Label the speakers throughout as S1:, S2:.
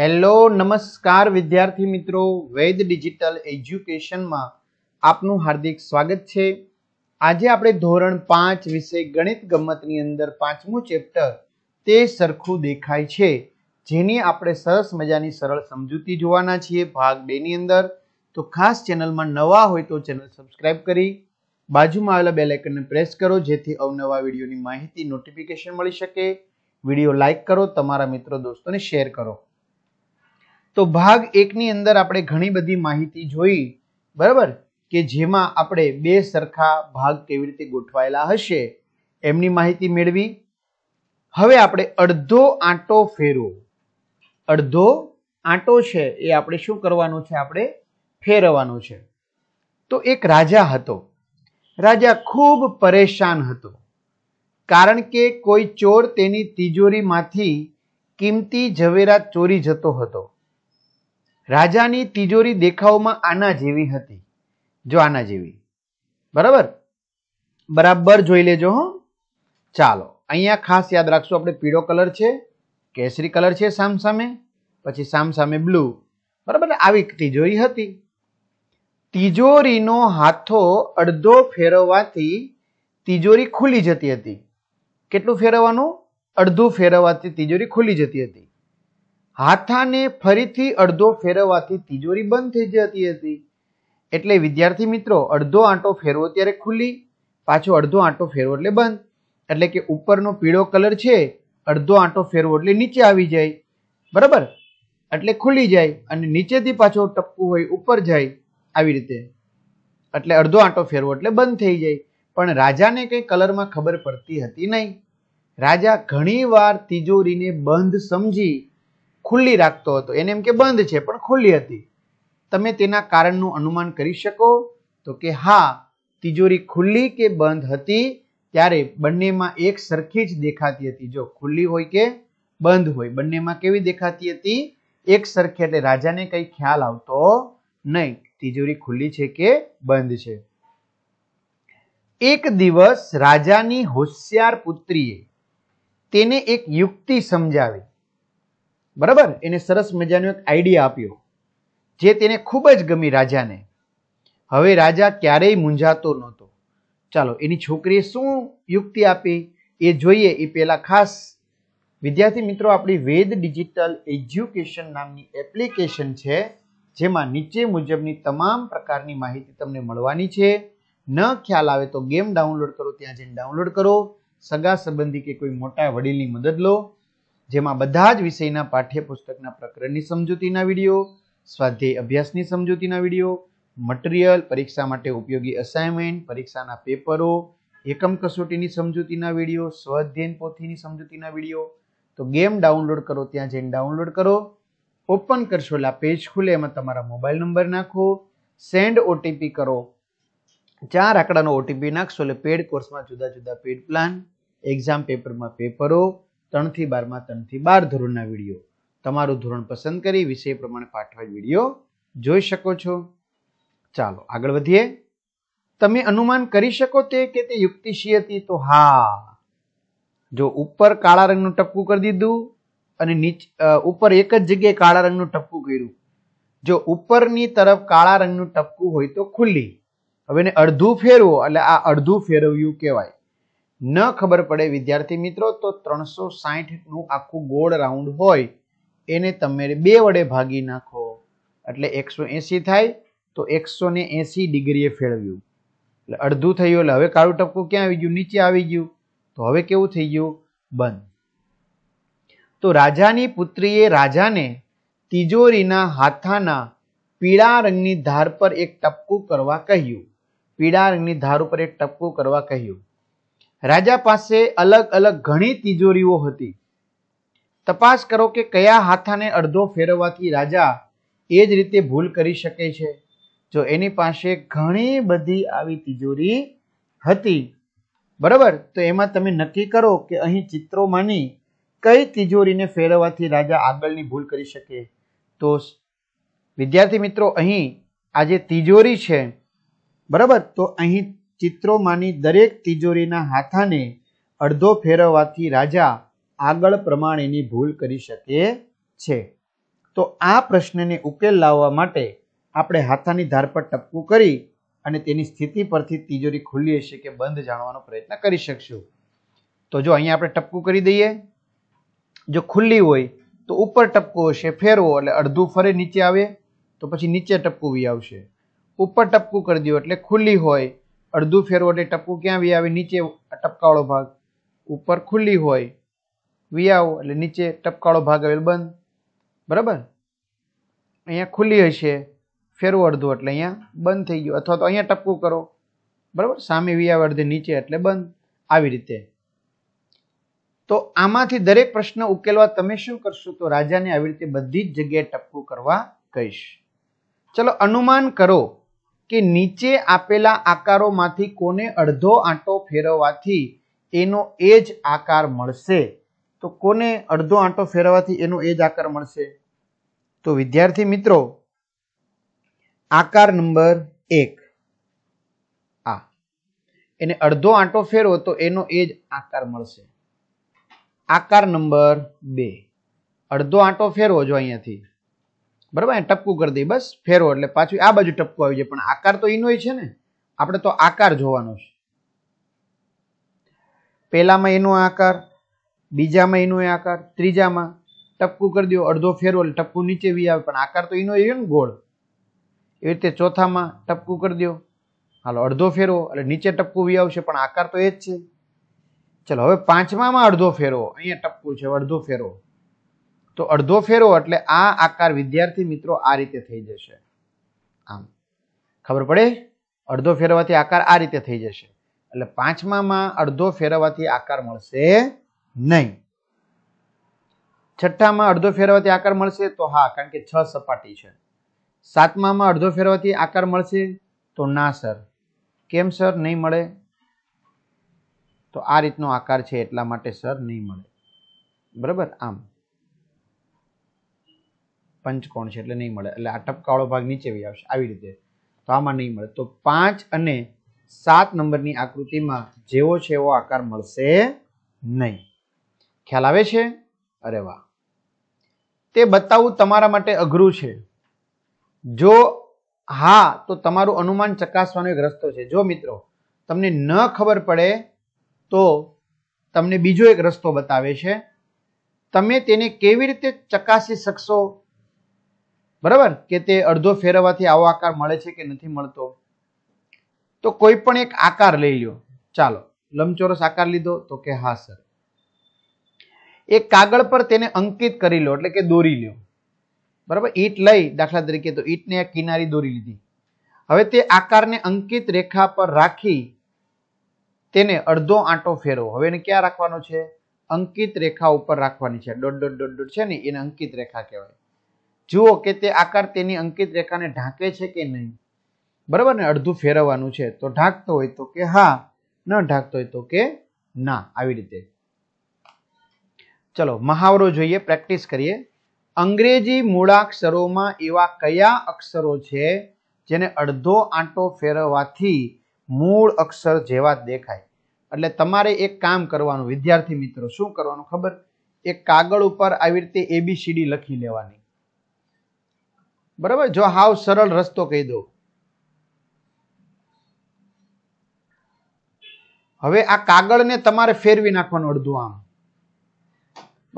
S1: hello નમસ્કાર વિદ્યાર્થી મિત્રો વૈદ ડિજિટલ એજ્યુકેશનમાં આપનું હાર્દિક સ્વાગત છે આજે આપણે ધોરણ પાંચ વિષય ગણિત ગમતની અંદર પાંચમું ચેપ્ટર તે સરખું દેખાય છે જેની આપણે સરસ મજાની સરળ સમજૂતી જોવાના છીએ ભાગ બેની અંદર તો ખાસ ચેનલમાં નવા હોય તો ચેનલ સબસ્ક્રાઇબ કરી બાજુમાં આવેલા બેલ આઇકનને પ્રેસ કરો જેથી અવનવા વિડીયોની માહિતી નોટિફિકેશન મળી શકે વિડીયો લાઇક કરો તમારા મિત્રો દોસ્તોને શેર કરો તો ભાગ એકની અંદર આપણે ઘણી બધી માહિતી જોઈ બરાબર કે જેમાં આપણે બે સરખા ભાગ કેવી રીતે ગોઠવાયેલા હશે એમની માહિતી મેળવી હવે આપણે અડધો આંટો ફેરવો અડધો આંટો છે એ આપણે શું કરવાનો છે આપણે ફેરવવાનો છે તો એક રાજા હતો રાજા ખૂબ પરેશાન હતો કારણ કે કોઈ ચોર તેની તિજોરીમાંથી કિંમતી ઝવેરા ચોરી જતો હતો રાજાની તિજોરી દેખાવમાં આના જેવી હતી જો આના જેવી બરાબર બરાબર જોઈ લેજો હો ચાલો અહીંયા ખાસ યાદ રાખશું આપણે પીળો કલર છે કેસરી કલર છે સામ સામે પછી સામસામે બ્લુ બરાબર આવી તિજોરી હતી તિજોરીનો હાથો અડધો ફેરવવાથી તિજોરી ખુલી જતી હતી કેટલું ફેરવવાનું અડધું ફેરવવાથી તિજોરી ખુલી જતી હતી હાથાને ફરીથી અડધો ફેરવવાથી તિજોરી બંધ થઈ જતી હતી એટલે વિદ્યાર્થી મિત્રો અડધો આંટો ફેરવો ત્યારે ખુલ્લી પાછો અડધો આંટો ફેરવો એટલે બંધ એટલે કે ઉપરનો પીળો કલર છે અડધો આંટો ફેરવો એટલે નીચે આવી જાય બરાબર એટલે ખુલી જાય અને નીચેથી પાછો ટપકું હોય ઉપર જાય આવી રીતે એટલે અડધો આંટો ફેરવો એટલે બંધ થઈ જાય પણ રાજાને કંઈ કલરમાં ખબર પડતી હતી નહીં રાજા ઘણીવાર તિજોરીને બંધ સમજી ખુલ્લી રાખતો હતો એને એમ કે બંધ છે પણ ખુલ્લી હતી તમે તેના કારણનું અનુમાન કરી શકો તો કે હા તિજોરી ખુલ્લી કે બંધ હતી ત્યારે બંનેમાં એક સરખી જ દેખાતી હતી જો ખુલ્લી હોય કે બંધ હોય બંનેમાં કેવી દેખાતી હતી એક સરખી એટલે રાજાને કઈ ખ્યાલ આવતો નહીં તિજોરી ખુલ્લી છે કે બંધ છે એક દિવસ રાજાની હોશિયાર પુત્રીએ તેને એક યુક્તિ સમજાવી બરાબર એને સરસ મજાનો એક આઈડિયા આપ્યો જે તેને ખૂબ જ ગમી રાજાને હવે રાજા ક્યારેય મૂંઝાતો નહોતો ચાલો એની છોકરીએ શું યુક્તિ આપી એ જોઈએ એ પહેલાં ખાસ વિદ્યાર્થી મિત્રો આપણી વેદ ડિજિટલ એજ્યુકેશન નામની એપ્લિકેશન છે જેમાં નીચે મુજબની તમામ પ્રકારની માહિતી તમને મળવાની છે ન ખ્યાલ આવે તો ગેમ ડાઉનલોડ કરો ત્યાં જઈને ડાઉનલોડ કરો સગા સંબંધી કે કોઈ મોટા વડીલની મદદ લો જેમાં બધા જ વિષયના પાઠ્યપુસ્તકના પ્રકરણની સમજૂતીના વિડીયો સ્વાધ્યાય અભ્યાસની સમજૂતીના વિડીયો મટીરિયલ પરીક્ષા માટે ઉપયોગી અસાઇનમેન્ટ પરીક્ષાના પેપરો એકમ કસોટીની સમજૂતીના વિડીયો સ્વાધ્યાયન પોથીની સમજૂતીના વિડીયો તો ગેમ ડાઉનલોડ કરો ત્યાં જઈને ડાઉનલોડ કરો ઓપન કરશો એટલે પેજ ખુલે એમાં તમારા મોબાઈલ નંબર નાખો સેન્ડ ઓટીપી કરો ચાર આંકડાનો ઓટીપી નાખશો એટલે પેડ કોર્સમાં જુદા જુદા પેડ પ્લાન એક્ઝામ પેપરમાં પેપરો ત્રણથી બારમાં ત્રણથી બાર ધોરણના વિડીયો તમારું ધોરણ પસંદ કરી વિષય પ્રમાણે પાઠવાય વિડીયો જોઈ શકો છો ચાલો આગળ વધીએ તમે અનુમાન કરી શકો તે કે તે યુક્તિશી હતી તો હા જો ઉપર કાળા રંગનું ટપકું કરી દીધું અને નીચે ઉપર એક જ જગ્યાએ કાળા રંગનું ટપકું કર્યું જો ઉપરની તરફ કાળા રંગનું ટપકું હોય તો ખુલ્લી હવે અડધું ફેરવો એટલે આ અડધું ફેરવ્યું કહેવાય ન ખબર પડે વિદ્યાર્થી મિત્રો તો ત્રણસો નું આખું ગોળ રાઉન્ડ હોય એને તમે બે વડે ભાગી નાખો એટલે એકસો થાય તો એકસો ને એસી ડિગ્રીએ ફેળવ્યું એટલે અડધું થયું એટલે હવે કાળું ટપકું ક્યાં આવી ગયું નીચે આવી ગયું તો હવે કેવું થઈ ગયું બંધ તો રાજાની પુત્રીએ રાજાને તિજોરીના હાથાના પીળા રંગની ધાર પર એક ટપકું કરવા કહ્યું પીળા રંગની ધાર ઉપર એક ટપકું કરવા કહ્યું રાજા પાસે અલગ અલગ ઘણી તિજોરીઓ હતી તપાસ કરો કે કયા હાથાને અડધો ફેરવવાથી રાજા એ જ રીતે ભૂલ કરી શકે છે જો એની પાસે ઘણી બધી આવી તિજોરી હતી બરાબર તો એમાં તમે નક્કી કરો કે અહીં ચિત્રોમાંની કઈ તિજોરીને ફેરવવાથી રાજા આગળની ભૂલ કરી શકે તો વિદ્યાર્થી મિત્રો અહીં આ જે તિજોરી છે બરાબર તો અહીં ચિત્રોમાંની દરેક તિજોરીના હાથાને અડધો ફેરવવાથી રાજા આગળ પ્રમાણેની ભૂલ કરી શકે છે તો આ પ્રશ્નને ઉકેલ લાવવા માટે આપણે હાથાની ધાર પર ટપકું કરી અને તેની સ્થિતિ પરથી તિજોરી ખુલ્લી હશે કે બંધ જાણવાનો પ્રયત્ન કરી શકશું તો જો અહીંયા આપણે ટપકું કરી દઈએ જો ખુલ્લી હોય તો ઉપર ટપકું હશે ફેરવો એટલે અડધું ફરે નીચે આવે તો પછી નીચે ટપકું વી આવશે ઉપર ટપકું કરી દો એટલે ખુલ્લી હોય અડધું ફેરવો એટલે ટપકું ક્યાં વી આવે નીચે ટપકાળો ભાગ ઉપર ખુલ્લી હોય વી આવો એટલે નીચે ટપકાળો ભાગ આવેલ બંધ બરાબર અહીંયા ખુલ્લી હશે ફેરવો અડધું એટલે અહીંયા બંધ થઈ ગયું અથવા તો અહીંયા ટપકું કરો બરાબર સામે વી આવે અડધે નીચે એટલે બંધ આવી રીતે તો આમાંથી દરેક પ્રશ્ન ઉકેલવા તમે શું કરશો તો રાજાને આવી રીતે બધી જ જગ્યાએ ટપકું કરવા કહીશ ચલો અનુમાન કરો કે નીચે આપેલા આકારોમાંથી કોને અડધો આંટો ફેરવવાથી એનો એ જ આકાર મળશે તો કોને અડધો આંટો ફેરવવાથી એનો એ જ આકાર મળશે તો વિદ્યાર્થી મિત્રો આકાર નંબર એક આ એને અડધો આંટો ફેરવો તો એનો એ જ આકાર મળશે આકાર નંબર બે અડધો આંટો ફેરવો જો અહીંયાથી બરાબર એ ટપકું કરી દઈએ બસ ફેરવો એટલે પાછું આ બાજુ ટપકું આવી જાય પણ આકાર તો એનો છે ને આપણે તો આકાર જોવાનો છે પહેલામાં એનો આકાર બીજામાં એનો આકાર ત્રીજામાં ટપકું કરી દો અડધો ફેરવો એટલે ટપકું નીચે વી આવે પણ આકાર તો એનો એવો ને ગોળ એ રીતે ચોથામાં ટપકું કરી દો હાલો અડધો ફેરવો એટલે નીચે ટપકું વી આવશે પણ આકાર તો એ જ છે ચલો હવે પાંચમામાં અડધો ફેરો અહીંયા ટપકું છે અડધો ફેરવો તો અડધો ફેરવો એટલે આ આકાર વિદ્યાર્થી મિત્રો આ રીતે થઈ જશે આમ ખબર પડે અડધો ફેરવાથી આકાર આ રીતે થઈ જશે એટલે પાંચમામાં અડધો ફેરવવાથી આકાર મળશે નહીં છઠ્ઠામાં અડધો ફેરવાથી આકાર મળશે તો હા કારણ કે છ સપાટી છે સાતમામાં અડધો ફેરવાથી આકાર મળશે તો ના સર કેમ સર નહીં મળે તો આ રીતનો આકાર છે એટલા માટે સર નહીં મળે બરાબર આમ પંચકોણ છે એટલે નહીં મળે એટલે આ ટપકાવાળો ભાગ નીચે વહી આવશે આવી રીતે તો આમાં નહીં મળે તો પાંચ અને સાત નંબરની આકૃતિમાં જેવો છે એવો આકાર મળશે નહીં ખ્યાલ આવે છે અરે વાહ તે બતાવવું તમારા માટે અઘરું છે જો હા તો તમારું અનુમાન ચકાસવાનો એક રસ્તો છે જો મિત્રો તમને ન ખબર પડે તો તમને બીજો એક રસ્તો બતાવે છે તમે તેને કેવી રીતે ચકાસી શકશો બરાબર કે તે અડધો ફેરવવાથી આવો આકાર મળે છે કે નથી મળતો તો કોઈ પણ એક આકાર લઈ લો ચાલો લંબચોરસ આકાર લીધો તો કે હા સર એ કાગળ પર તેને અંકિત કરી લો એટલે કે દોરી લો બરાબર ઈટ લઈ દાખલા તરીકે તો ઈટને આ કિનારી દોરી લીધી હવે તે આકારને અંકિત રેખા પર રાખી તેને અડધો આંટો ફેરવો હવે એને ક્યાં રાખવાનો છે અંકિત રેખા ઉપર રાખવાની છે ડોટ ડોટ ડોટ ડોટ છે ને એને અંકિત રેખા કહેવાય જુઓ કે તે આકાર તેની અંકિત રેખાને ઢાંકે છે કે નહીં બરાબર ને અડધું ફેરવવાનું છે તો ઢાંકતો હોય તો કે હા ન ઢાંકતો હોય તો કે ના આવી રીતે ચલો મહાવરો જોઈએ પ્રેક્ટિસ કરીએ અંગ્રેજી મૂળાક્ષરોમાં એવા કયા અક્ષરો છે જેને અડધો આંટો ફેરવવાથી મૂળ અક્ષર જેવા દેખાય એટલે તમારે એક કામ કરવાનું વિદ્યાર્થી મિત્રો શું કરવાનું ખબર એક કાગળ ઉપર આવી રીતે એબીસીડી લખી લેવાની બરાબર જો હાવ સરળ રસ્તો કહી દો હવે આ કાગળને તમારે ફેરવી નાખવાનું અડધું આમ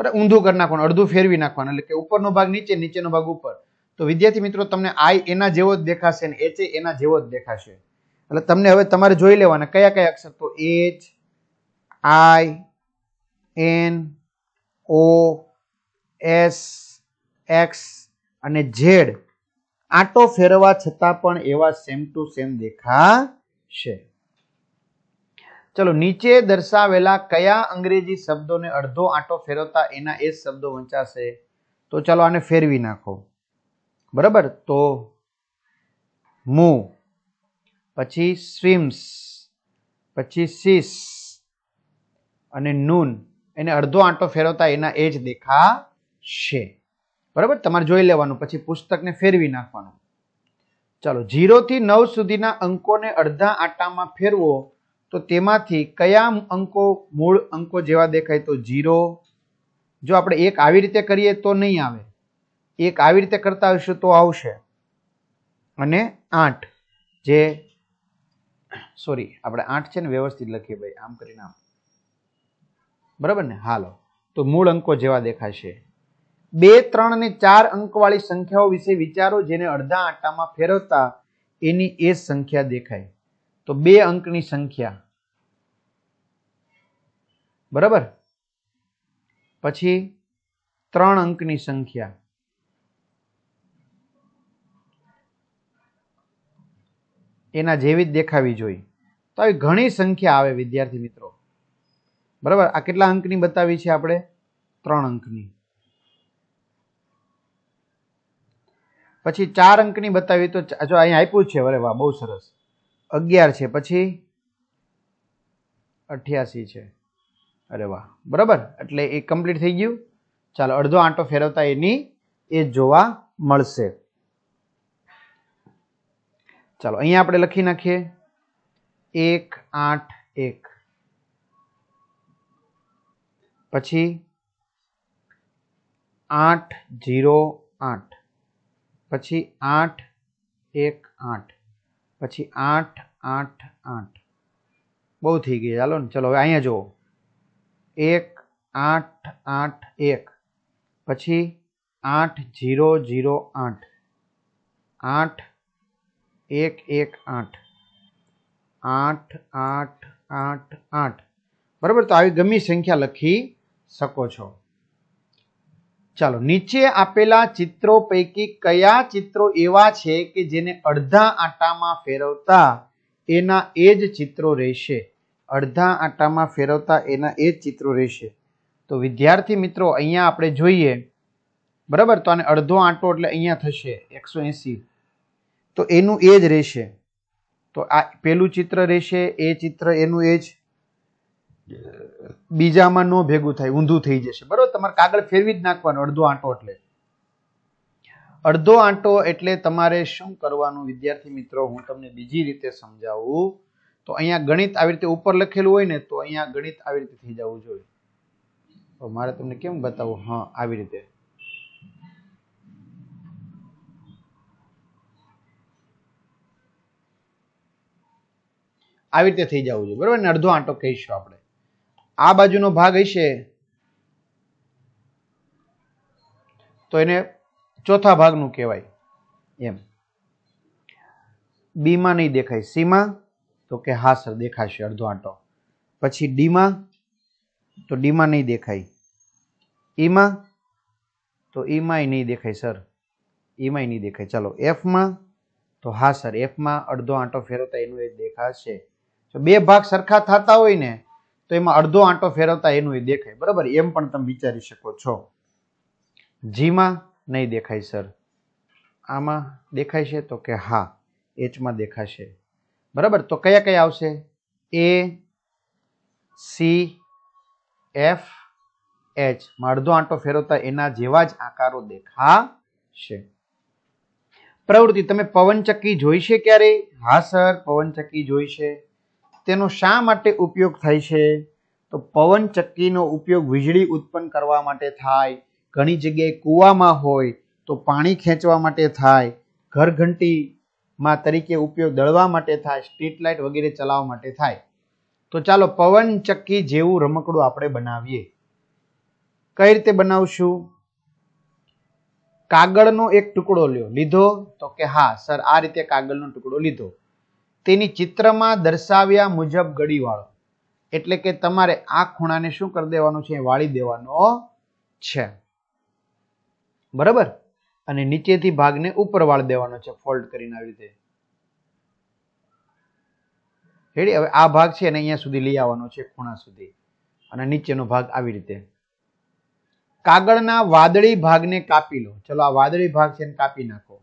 S1: બરાબર ઊંધું કરી નાખવાનું અડધું ફેરવી નાખવાનું એટલે કે ઉપરનો ભાગ નીચે નીચેનો ભાગ ઉપર તો વિદ્યાર્થી મિત્રો તમને આઈ એના જેવો જ દેખાશે અને એચ એના જેવો જ દેખાશે એટલે તમને હવે તમારે જોઈ લેવાના કયા કયા અક્ષર તો H I N O S X અને ઝેડ આટો ફેરવા છતાં પણ એવા સેમ ટુ સેમ દેખાશે ચલો નીચે દર્શાવેલા કયા અંગ્રેજી શબ્દોને અડધો આંટો ફેરવતા એના એ જ શબ્દો વંચાશે તો ચાલો આને ફેરવી નાખો બરાબર તો મુ પછી સ્વિમ્સ પછી સીસ અને નૂન એને અડધો આંટો ફેરવતા એના એ જ દેખાશે બરાબર તમારે જોઈ લેવાનું પછી પુસ્તકને ફેરવી નાખવાનું ચાલો જીરોથી નવ સુધીના અંકોને અડધા આટામાં ફેરવો તો તેમાંથી કયા અંકો મૂળ અંકો જેવા દેખાય તો જીરો જો આપણે એક આવી રીતે કરીએ તો નહીં આવે એક આવી રીતે કરતા હોઈશું તો આવશે અને આઠ જે સોરી આપણે આઠ છે ને વ્યવસ્થિત લખીએ ભાઈ આમ કરીને આમ બરાબર ને હાલો તો મૂળ અંકો જેવા દેખાશે બે ત્રણ અને ચાર અંકવાળી સંખ્યાઓ વિશે વિચારો જેને અડધા આટામાં ફેરવતા એની એ સંખ્યા દેખાય તો બે અંકની સંખ્યા બરાબર પછી ત્રણ અંકની સંખ્યા એના જેવી જ દેખાવી જોઈએ તો આવી ઘણી સંખ્યા આવે વિદ્યાર્થી મિત્રો બરાબર આ કેટલા અંકની બતાવી છે આપણે ત્રણ અંકની પછી ચાર અંકની બતાવી તો જો અહીંયા આપ્યું છે અરે વાહ બહુ સરસ અગિયાર છે પછી અઠ્યાસી છે અરે વાહ બરાબર એટલે એ કમ્પ્લીટ થઈ ગયું ચાલો અડધો આંટો ફેરવતા એની એ જોવા મળશે ચાલો અહીંયા આપણે લખી નાખીએ એક આઠ એક પછી આઠ જીરો આઠ પછી 818 પછી 888 બહુ થઈ ગયું ચાલો ને चलो હવે આયા જો 1881 પછી 8008 8118 8888 બરાબર તો આવી ધમી સંખ્યા લખી શકો છો ચાલો નીચે આપેલા ચિત્રો પૈકી કયા ચિત્રો એવા છે કે જેને અડધા આટામાં ફેરવતા એના એ જ ચિત્રો રહેશે અડધા આટામાં ફેરવતા એના એ જ ચિત્રો રહેશે તો વિદ્યાર્થી મિત્રો અહીંયા આપણે જોઈએ બરાબર તો આને અડધો આંટો એટલે અહીંયા થશે એકસો એંસી તો એનું એ જ રહેશે તો આ પેલું ચિત્ર રહેશે એ ચિત્ર એનું એ જ બીજામાં ન ભેગું થાય ઊંધું થઈ જશે બરોબર તમારે કાગળ ફેરવી જ નાખવાનો અડધો આંટો એટલે અડધો આંટો એટલે તમારે શું કરવાનું વિદ્યાર્થી મિત્રો હું તમને બીજી રીતે સમજાવું તો અહીંયા ગણિત આવી રીતે ઉપર લખેલું હોય ને તો અહીંયા ગણિત આવી રીતે થઈ જવું જોઈએ તો મારે તમને કેમ બતાવું હા આવી રીતે આવી રીતે થઈ જવું જોઈએ બરાબર ને અડધો આંટો કહીશું આપણે આ બાજુનો ભાગ હશે તો એને ચોથા ભાગનું કહેવાય એમ બીમાં નહીં દેખાય સીમાં તો કે હા સર દેખાશે અડધો આંટો પછી ડીમાં તો ડીમાં નહીં દેખાય ઈમાં તો ઈમાંય નહીં દેખાય સર ઈમાંય નહીં દેખાય ચાલો એફમાં તો હા સર એફમાં અડધો આંટો ફેરવતા એનું એ દેખાશે બે ભાગ સરખા થતા હોય ને તો એમાં અડધો આંટો ફેરવતા એનું એ દેખાય બરાબર એમ પણ તમે વિચારી શકો છો જીમાં નહીં દેખાય સર આમાં દેખાય છે તો કે હા એચમાં દેખાશે બરાબર તો કયા કયા આવશે એ સી એફ એચ અડધો આંટો ફેરવતા એના જેવા જ આકારો દેખાશે પ્રવૃત્તિ તમે પવનચક્કી જોઈ છે ક્યારે હા સર પવનચક્કી જોઈ છે તેનો શા માટે ઉપયોગ થાય છે તો પવનચક્કીનો ઉપયોગ વીજળી ઉત્પન્ન કરવા માટે થાય ઘણી જગ્યાએ કૂવામાં હોય તો પાણી ખેંચવા માટે થાય ઘરઘંટીમાં તરીકે ઉપયોગ દળવા માટે થાય સ્ટ્રીટ લાઇટ વગેરે ચલાવવા માટે થાય તો ચાલો પવનચક્કી જેવું રમકડું આપણે બનાવીએ કઈ રીતે બનાવશું કાગળનો એક ટુકડો લ્યો લીધો તો કે હા સર આ રીતે કાગળનો ટુકડો લીધો તેની ચિત્રમાં દર્શાવ્યા મુજબ ગળી વાળો એટલે કે તમારે આ ખૂણાને શું કરી દેવાનું છે વાળી દેવાનો છે બરાબર અને નીચેથી ભાગને ઉપર વાળી દેવાનો છે ફોલ્ડ કરીને આવી રીતે રેડી હવે આ ભાગ છે એને અહીંયા સુધી લઈ આવવાનો છે ખૂણા સુધી અને નીચેનો ભાગ આવી રીતે કાગળના વાદળી ભાગને કાપી લો ચલો આ વાદળી ભાગ છે એને કાપી નાખો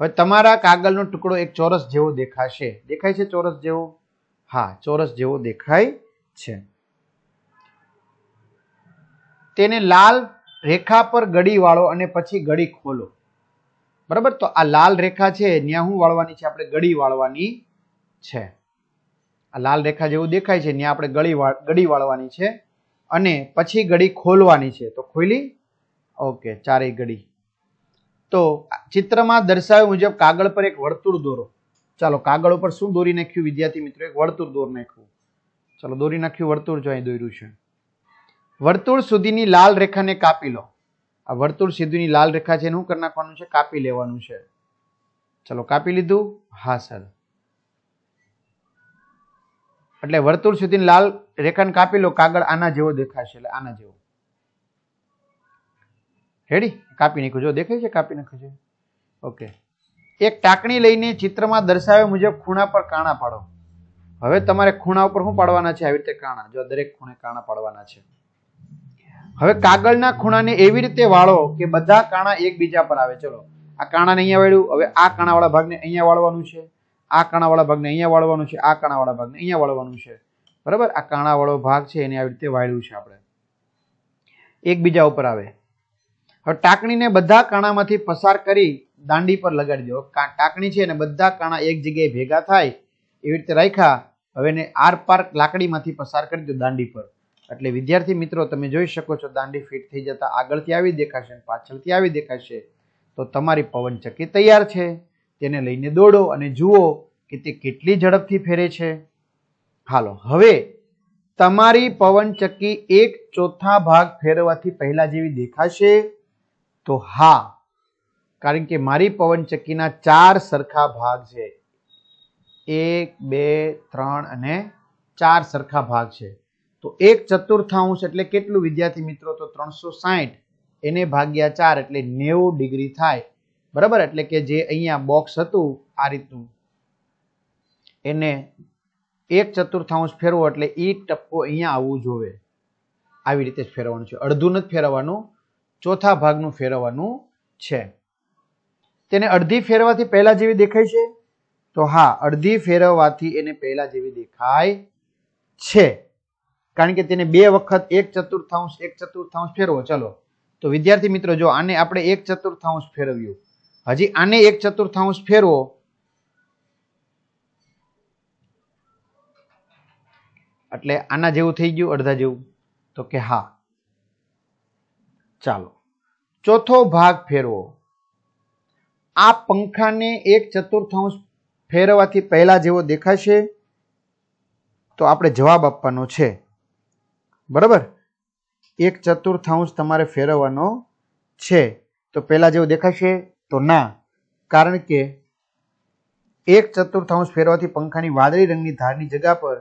S1: હવે તમારા કાગળનો ટુકડો એક ચોરસ જેવો દેખાશે દેખાય છે ચોરસ જેવો હા ચોરસ જેવો દેખાય છે તેને લાલ રેખા પર ગળી વાળો અને પછી ગળી ખોલો બરાબર તો આ લાલ રેખા છે ત્યાં શું વાળવાની છે આપણે ગળી વાળવાની છે આ લાલ રેખા જેવું દેખાય છે ત્યાં આપણે ગળી ગળી વાળવાની છે અને પછી ગળી ખોલવાની છે તો ખોલી ઓકે ચારેય ગળી તો ચિત્રમાં દર્શાવ્યા મુજબ કાગળ પર એક વર્તુળ દોરો ચાલો કાગળ ઉપર શું દોરી નાખ્યું વિદ્યાર્થી મિત્રો એક વર્તુળ દોર નાખ્યું ચાલો દોરી નાખ્યું વર્તુળ જો અહીં દોર્યું છે વર્તુળ સુધીની લાલ રેખાને કાપી લો આ વર્તુળ સુધીની લાલ રેખા છે એનું કરી નાખવાનું છે કાપી લેવાનું છે ચલો કાપી લીધું હા સર એટલે વર્તુળ સુધીની લાલ રેખાને કાપી લો કાગળ આના જેવો દેખાશે એટલે આના જેવો હેડી કાપી નાખ્યું જો દેખાય છે કાપી નાખ્યું છે ઓકે એક ટાંકણી લઈને ચિત્રમાં દર્શાવ્યા મુજબ ખૂણા પર કાણા પાડો હવે તમારે ખૂણા ઉપર શું પાડવાના છે આવી રીતે કાણા જો દરેક ખૂણે કાણા પાડવાના છે હવે કાગળના ખૂણાને એવી રીતે વાળો કે બધા કાણા એકબીજા પર આવે ચલો આ કાણાને અહીંયા વાળ્યું હવે આ કાણાવાળા ભાગને અહીંયા વાળવાનું છે આ કાણાવાળા ભાગને અહીંયા વાળવાનું છે આ કાણાવાળા ભાગને અહીંયા વાળવાનું છે બરાબર આ કાણાવાળો ભાગ છે એને આવી રીતે વાળ્યું છે આપણે એકબીજા ઉપર આવે હવે ટાંકણીને બધા કાણામાંથી પસાર કરી દાંડી પર લગાડી દો ટાંકણી છે અને બધા કાણા એક જગ્યાએ ભેગા થાય એવી રીતે રાખ્યા હવે એને આરપાર લાકડીમાંથી પસાર કરી દો દાંડી પર એટલે વિદ્યાર્થી મિત્રો તમે જોઈ શકો છો દાંડી ફિટ થઈ જતા આગળથી આવી દેખાશે પાછળથી આવી દેખાશે તો તમારી પવનચક્કી તૈયાર છે તેને લઈને દોડો અને જુઓ કે તે કેટલી ઝડપથી ફેરે છે હાલો હવે તમારી પવનચક્કી એક ચોથા ભાગ ફેરવાથી પહેલા જેવી દેખાશે તો હા કારણ કે મારી પવનચક્કીના ચાર સરખા ભાગ છે એક બે ત્રણ અને ચાર સરખા ભાગ છે તો એક ચતુર્થાંશ એટલે કેટલું વિદ્યાર્થી મિત્રો તો ત્રણસો સાઠ એને ભાગ્યા ચાર એટલે નેવું ડિગ્રી થાય બરાબર એટલે કે જે અહીંયા બોક્સ હતું આ રીતનું એને એક ચતુર્થાંશ ફેરવો એટલે એ ટપકો અહીંયા આવવું જોવે આવી રીતે જ ફેરવવાનું છે અડધું નથી ફેરવવાનું ચોથા ભાગનું ફેરવવાનું છે તેને અડધી ફેરવાથી પહેલા જેવી દેખાય છે તો હા અડધી ફેરવવાથી એને પહેલા જેવી દેખાય છે કારણ કે તેને બે વખત એક ચતુર્થાંશ એક ચતુર્થાંશ ફેરવો ચલો તો વિદ્યાર્થી મિત્રો જો આને આપણે એક ચતુર્થાંશ ફેરવ્યું હજી આને એક ચતુર્થાંશ ફેરવો એટલે આના જેવું થઈ ગયું અડધા જેવું તો કે હા ચાલો ચોથો ભાગ ફેરવો આ પંખાને એક ચતુર્થાંશ ફેરવવાથી પહેલાં જેવો દેખાશે તો આપણે જવાબ આપવાનો છે બરાબર એક ચતુર્થાંશ તમારે ફેરવવાનો છે તો પહેલાં જેવો દેખાશે તો ના કારણ કે એક ચતુર્થાંશ ફેરવાથી પંખાની વાદળી રંગની ધારની જગ્યા પર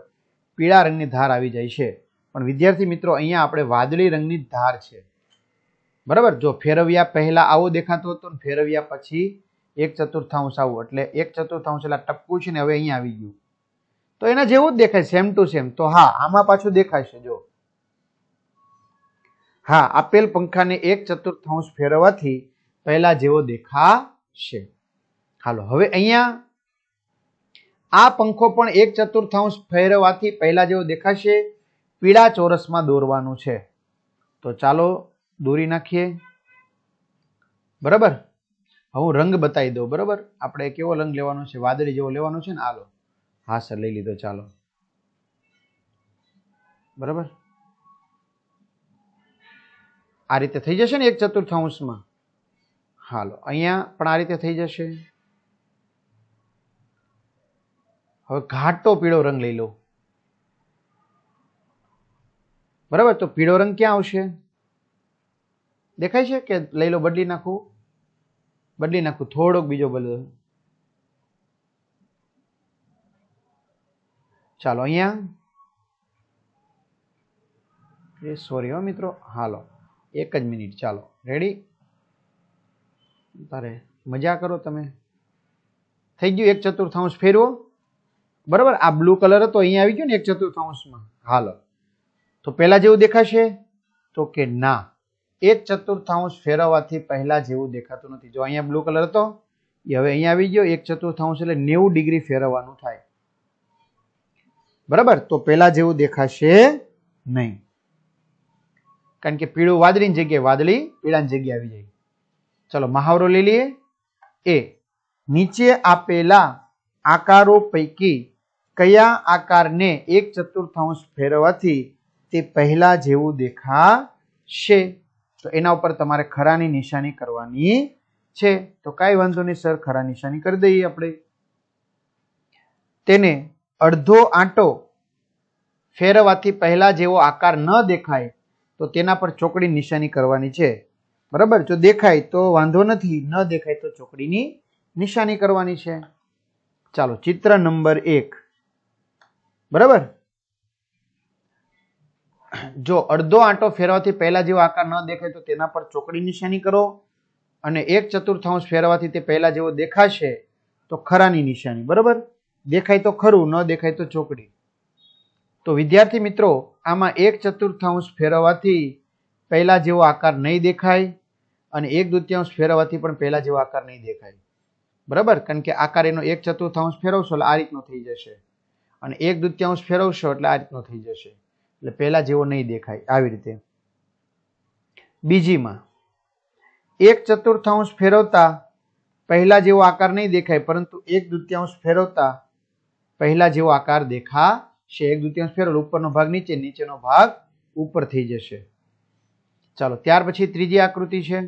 S1: પીળા રંગની ધાર આવી જાય છે પણ વિદ્યાર્થી મિત્રો અહીંયા આપણે વાદળી રંગની ધાર છે બરાબર જો ફેરવ્યા પહેલા આવો દેખાતો હતો ને ફેરવ્યા પછી એક ચતુર્થાંશ આવું એટલે એક ચતુર્થાંશ એટલે ટપકું છે ને હવે અહીંયા આવી ગયું તો એના જેવું જ દેખાય સેમ ટુ સેમ તો હા આમાં પાછું દેખાશે જો હા આપેલ પંખાને એક ચતુર્થાંશ ફેરવવાથી પહેલા જેવો દેખાશે હાલો હવે અહીંયા આ પંખો પણ એક ચતુર્થાંશ ફેરવવાથી પહેલા જેવો દેખાશે પીળા ચોરસમાં દોરવાનું છે તો ચાલો દોરી નાખીએ બરાબર હવે રંગ બતાવી દઉં બરાબર આપણે કેવો રંગ લેવાનો છે વાદળી જેવો લેવાનો છે ને આલો હા સર લઈ લીધો ચાલો બરાબર આ રીતે થઈ જશે ને એક ચતુર્થાંશમાં હાલો અહીંયા પણ આ રીતે થઈ જશે હવે ઘાટો પીળો રંગ લઈ લો બરાબર તો પીળો રંગ ક્યાં આવશે દેખાય છે કે લઈ લો બદલી નાખું બદલી નાખું થોડોક બીજો બદલો ચાલો અહીંયા એ સોરી હો મિત્રો હાલો એક જ મિનિટ ચાલો રેડી તારે મજા કરો તમે થઈ ગયું એક ચતુર્થાંશ ફેરવો બરાબર આ બ્લુ કલર હતો અહીંયા આવી ગયો ને એક ચતુર્થાંશમાં હાલો તો પહેલા જેવું દેખાશે તો કે ના એક ચતુર્થાંશ ફેરવવાથી પહેલાં જેવું દેખાતું નથી જો અહીંયા બ્લુ કલર હતો એ હવે અહીંયા આવી ગયો એક ચતુર્થાંશ એટલે નેવું ડિગ્રી ફેરવવાનું થાય બરાબર તો પહેલાં જેવું દેખાશે નહીં કારણ કે પીળું વાદળીની જગ્યાએ વાદળી પીળાની જગ્યાએ આવી જાય ચલો મહાવરો લઈ લઈએ એ નીચે આપેલા આકારો પૈકી કયા આકારને એક ચતુર્થાંશ ફેરવવાથી તે પહેલા જેવું દેખાશે તો એના ઉપર તમારે ખરાની નિશાની કરવાની છે તો કાંઈ વાંધો નહીં સર ખરા નિશાની કરી દઈએ આપણે તેને અડધો આંટો ફેરવાથી પહેલા જેવો આકાર ન દેખાય તો તેના પર ચોકડી નિશાની કરવાની છે બરાબર જો દેખાય તો વાંધો નથી ન દેખાય તો ચોકડીની નિશાની કરવાની છે ચાલો ચિત્ર નંબર એક બરાબર જો અડધો આંટો ફેરવાથી પહેલા જેવો આકાર ન દેખાય તો તેના પર ચોકડી નિશાની કરો અને એક ચતુર્થાંશ ફેરવાથી તે પહેલા જેવો દેખાશે તો ખરાની નિશાની બરાબર દેખાય તો ખરું ન દેખાય તો ચોકડી તો વિદ્યાર્થી મિત્રો આમાં એક ચતુર્થાંશ ફેરવવાથી પહેલા જેવો આકાર નહીં દેખાય અને એક દ્વિતીયાંશ ફેરવવાથી પણ પહેલા જેવો આકાર નહીં દેખાય બરાબર કારણ કે આકાર એનો એક ચતુર્થાંશ ફેરવશો એટલે આ રીતનો થઈ જશે અને એક દ્વિતીયાંશ ફેરવશો એટલે આ રીતનો થઈ જશે એટલે પહેલા જેવો નહીં દેખાય આવી રીતે બીજીમાં એક ચતુર્થાંશ ફેરવતા પહેલા જેવો આકાર નહીં દેખાય પરંતુ એક દૃત્યાંશ ફેરવતા પહેલા જેવો આકાર દેખાશે એક દૃત્યાંશ ફેરવ ઉપરનો ભાગ નીચે નીચેનો ભાગ ઉપર થઈ જશે ચાલો ત્યાર પછી ત્રીજી આકૃતિ છે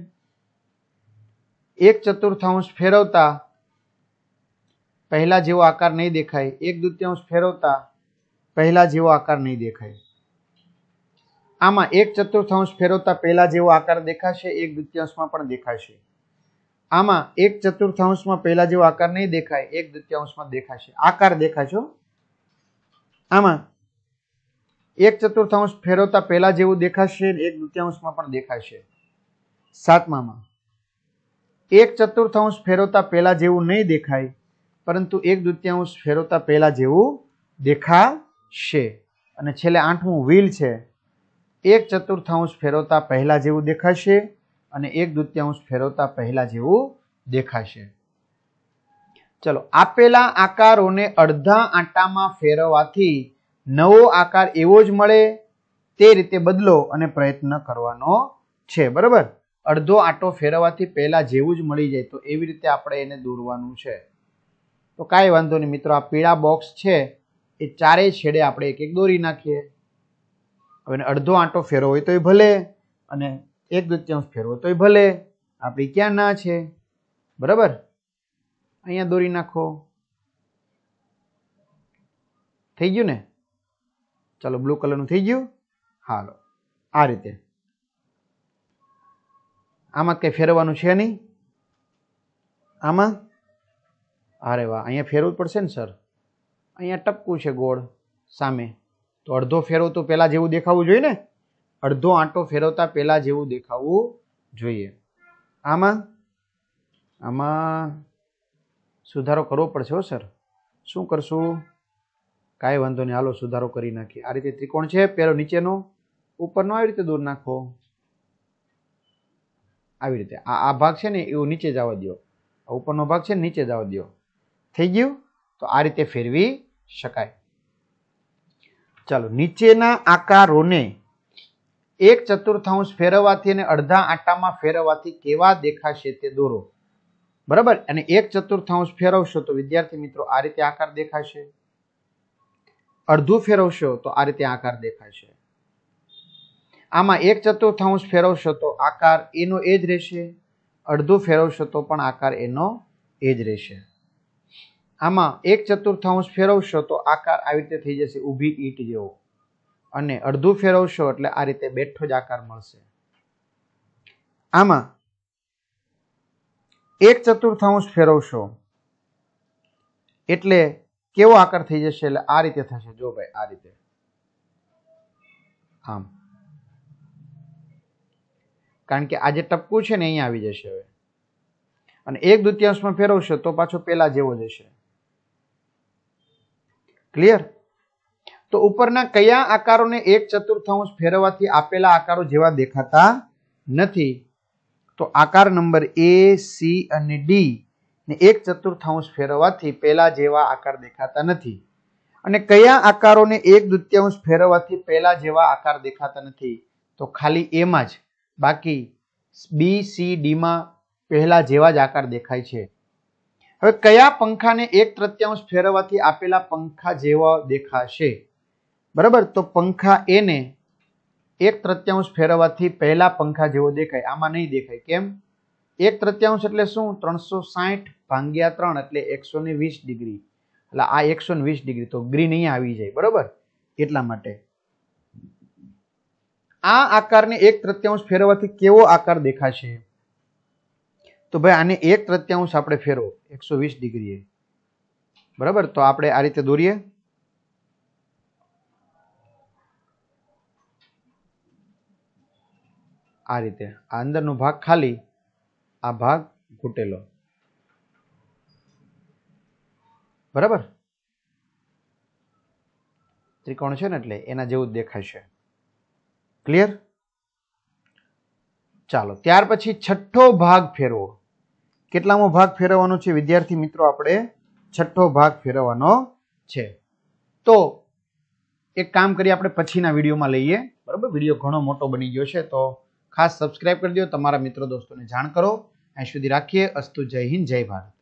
S1: એક ચતુર્થાંશ ફેરવતા પહેલા જેવો આકાર નહીં દેખાય એક દૃત્યાંશ ફેરવતા પહેલા જેવો આકાર નહીં દેખાય આમાં એક ચતુર્થાંશ ફેરવતા પહેલા જેવો આકાર દેખાશે એક દ્વિતીયાંશમાં પણ દેખાશે આમાં એક ચતુર્થાંશમાં પહેલા જેવો આકાર નહીં દેખાય એક દ્વિતીયાંશમાં દેખાશે આકાર દેખાશો આમાં એક ચતુર્થાંશ ફેરવતા પહેલા જેવું દેખાશે એક દ્વિતીયાંશમાં પણ દેખાશે સાતમામાં એક ચતુર્થાંશ ફેરવતા પહેલા જેવું નહીં દેખાય પરંતુ એક દ્વિતીયાંશ ફેરવતા પહેલા જેવું દેખાશે અને છેલ્લે આઠમું વ્હીલ છે એક ચતુર્થાંશ ફેરવતા પહેલાં જેવું દેખાશે અને એક દ્વિતીયાંશ ફેરવતા પહેલાં જેવું દેખાશે ચલો આપેલા આકારોને અડધા આટામાં ફેરવવાથી નવો આકાર એવો જ મળે તે રીતે બદલો અને પ્રયત્ન કરવાનો છે બરાબર અડધો આટો ફેરવવાથી પહેલાં જેવું જ મળી જાય તો એવી રીતે આપણે એને દોરવાનું છે તો કાંઈ વાંધો નહીં મિત્રો આ પીળા બોક્સ છે એ ચારેય છેડે આપણે એક એક દોરી નાખીએ હવે અડધો આંટો ફેરવો હોય તોય ભલે અને એક દૃત્યાંશ ફેરવો તોય ભલે આપણી ક્યાં ના છે બરાબર અહીંયા દોરી નાખો થઈ ગયું ને ચાલો બ્લુ કલરનું થઈ ગયું હાલો આ રીતે આમાં કંઈ ફેરવવાનું છે નહીં આમાં અરે વાહ અહીંયા ફેરવું પડશે ને સર અહીંયા ટપકું છે ગોળ સામે તો અડધો ફેરવતો પહેલાં જેવું દેખાવું જોઈએ ને અડધો આંટો ફેરવતા પહેલાં જેવું દેખાવું જોઈએ આમાં આમાં સુધારો કરવો પડશે હો સર શું કરશું કાંઈ વાંધો નહીં હાલો સુધારો કરી નાખીએ આ રીતે ત્રિકોણ છે પહેલો નીચેનો ઉપરનો આવી રીતે દૂર નાખો આવી રીતે આ આ ભાગ છે ને એવું નીચે જવા દો આ ઉપરનો ભાગ છે નીચે જ આવવા દો થઈ ગયું તો આ રીતે ફેરવી શકાય ચાલો નીચેના આકારોને એક ચતુર્થાંશ ફેરવવાથી અને અડધા આટામાં ફેરવવાથી કેવા દેખાશે તે દોરો બરાબર અને એક ચતુર્થાંશ ફેરવશો તો વિદ્યાર્થી મિત્રો આ રીતે આકાર દેખાશે અડધું ફેરવશો તો આ રીતે આકાર દેખાશે આમાં એક ચતુર્થાંશ ફેરવશો તો આકાર એનો એ જ રહેશે અડધું ફેરવશો તો પણ આકાર એનો એ જ રહેશે આમાં એક ચતુર્થાંશ ફેરવશો તો આકાર આવી રીતે થઈ જશે ઊભી ઈંટ જેવો અને અડધું ફેરવશો એટલે આ રીતે બેઠો જ આકાર મળશે આમાં એક ચતુર્થાંશ ફેરવશો એટલે કેવો આકાર થઈ જશે એટલે આ રીતે થશે જો ભાઈ આ રીતે આમ કારણ કે આ જે ટપકું છે ને અહીંયા આવી જશે હવે અને એક દ્વિતીયાંશમાં ફેરવશો તો પાછો પેલા જેવો જશે ક્લિયર તો ઉપરના કયા આકારોને એક ચતુર્થાંશ ફેરવવાથી આપેલા આકારો જેવા દેખાતા નથી તો આકાર નંબર એ સી અને ડી ને એક ચતુર્થાંશ ફેરવવાથી પહેલા જેવા આકાર દેખાતા નથી અને કયા આકારોને એક દ્વિતીયાંશ ફેરવવાથી પહેલા જેવા આકાર દેખાતા નથી તો ખાલી એમાં જ બાકી બી સી ડીમાં પહેલા જેવા જ આકાર દેખાય છે હવે કયા પંખાને એક તૃત્યાંશ ફેરવવાથી આપેલા પંખા જેવા દેખાશે બરાબર તો પંખા એને એક તૃત્યાંશ ફેરવવાથી પહેલા પંખા જેવો દેખાય આમાં નહીં દેખાય કેમ એક તૃત્યાંશ એટલે શું ત્રણસો સાઠ ભાંગ્યા ત્રણ એટલે એકસો ને વીસ ડિગ્રી એટલે આ એકસો ને વીસ ડિગ્રી તો ગ્રીન અહીંયા આવી જાય બરાબર એટલા માટે આ આકારને એક તૃત્યાંશ ફેરવવાથી કેવો આકાર દેખાશે તો ભાઈ આને એક તૃત્યાંશ આપણે ફેરવો એકસો વીસ ડિગ્રીએ બરાબર તો આપણે આ રીતે દોરીએ આ રીતે આ અંદરનો ભાગ ખાલી આ ભાગ ઘૂટેલો બરાબર ત્રિકોણ છે ને એટલે એના જેવું જ દેખાશે ક્લિયર ચાલો ત્યાર પછી છઠ્ઠો ભાગ ફેરવો કેટલામો ભાગ ફેરવવાનો છે વિદ્યાર્થી મિત્રો આપણે છઠ્ઠો ભાગ ફેરવવાનો છે તો એક કામ કરી આપણે પછીના વિડીયોમાં લઈએ બરાબર વિડીયો ઘણો મોટો બની ગયો છે તો ખાસ સબસ્ક્રાઇબ કરી દો તમારા મિત્રો દોસ્તોને જાણ કરો અહીં સુધી રાખીએ અસ્તુ જય હિન્દ જય ભારત